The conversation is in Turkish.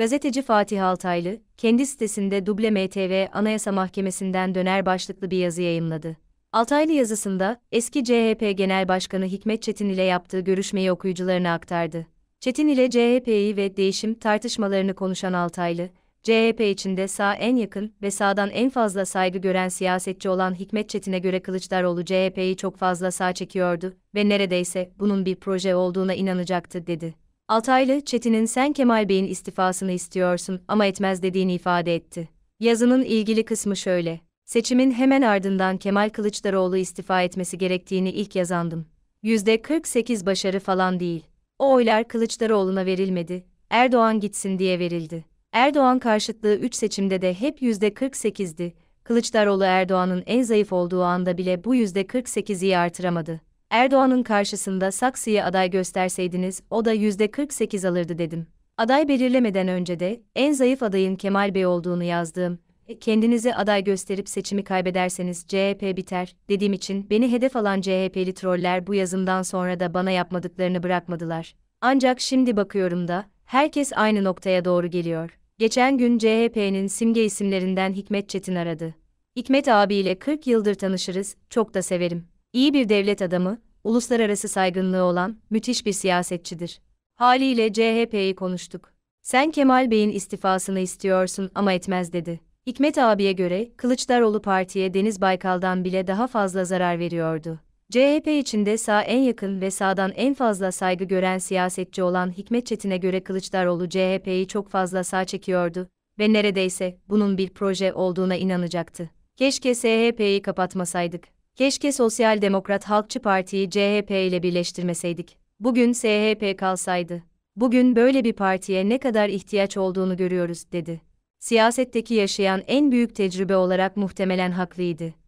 Gazeteci Fatih Altaylı, kendi sitesinde Duble MTV Anayasa Mahkemesi'nden döner başlıklı bir yazı yayınladı. Altaylı yazısında, eski CHP Genel Başkanı Hikmet Çetin ile yaptığı görüşmeyi okuyucularına aktardı. Çetin ile CHP'yi ve değişim tartışmalarını konuşan Altaylı, CHP içinde sağ en yakın ve sağdan en fazla saygı gören siyasetçi olan Hikmet Çetin'e göre Kılıçdaroğlu CHP'yi çok fazla sağ çekiyordu ve neredeyse bunun bir proje olduğuna inanacaktı dedi. Altaylı, Çetin'in sen Kemal Bey'in istifasını istiyorsun ama etmez dediğini ifade etti. Yazının ilgili kısmı şöyle. Seçimin hemen ardından Kemal Kılıçdaroğlu istifa etmesi gerektiğini ilk yazandım. %48 başarı falan değil. O oylar Kılıçdaroğlu'na verilmedi, Erdoğan gitsin diye verildi. Erdoğan karşıtlığı 3 seçimde de hep %48'di. Kılıçdaroğlu Erdoğan'ın en zayıf olduğu anda bile bu %48'i artıramadı. Erdoğan'ın karşısında Saksı'yı aday gösterseydiniz o da %48 alırdı dedim. Aday belirlemeden önce de en zayıf adayın Kemal Bey olduğunu yazdığım, e, kendinizi aday gösterip seçimi kaybederseniz CHP biter dediğim için beni hedef alan CHP'li troller bu yazımdan sonra da bana yapmadıklarını bırakmadılar. Ancak şimdi bakıyorum da herkes aynı noktaya doğru geliyor. Geçen gün CHP'nin simge isimlerinden Hikmet Çetin aradı. Hikmet abiyle 40 yıldır tanışırız, çok da severim iyi bir devlet adamı, uluslararası saygınlığı olan müthiş bir siyasetçidir. Haliyle CHP'yi konuştuk. Sen Kemal Bey'in istifasını istiyorsun ama etmez dedi. Hikmet abiye göre Kılıçdaroğlu partiye Deniz Baykal'dan bile daha fazla zarar veriyordu. CHP içinde sağ en yakın ve sağdan en fazla saygı gören siyasetçi olan Hikmet Çetin'e göre Kılıçdaroğlu CHP'yi çok fazla sağ çekiyordu ve neredeyse bunun bir proje olduğuna inanacaktı. Keşke CHP'yi kapatmasaydık. Keşke Sosyal Demokrat Halkçı Parti'yi CHP ile birleştirmeseydik. Bugün SHP kalsaydı. Bugün böyle bir partiye ne kadar ihtiyaç olduğunu görüyoruz, dedi. Siyasetteki yaşayan en büyük tecrübe olarak muhtemelen haklıydı.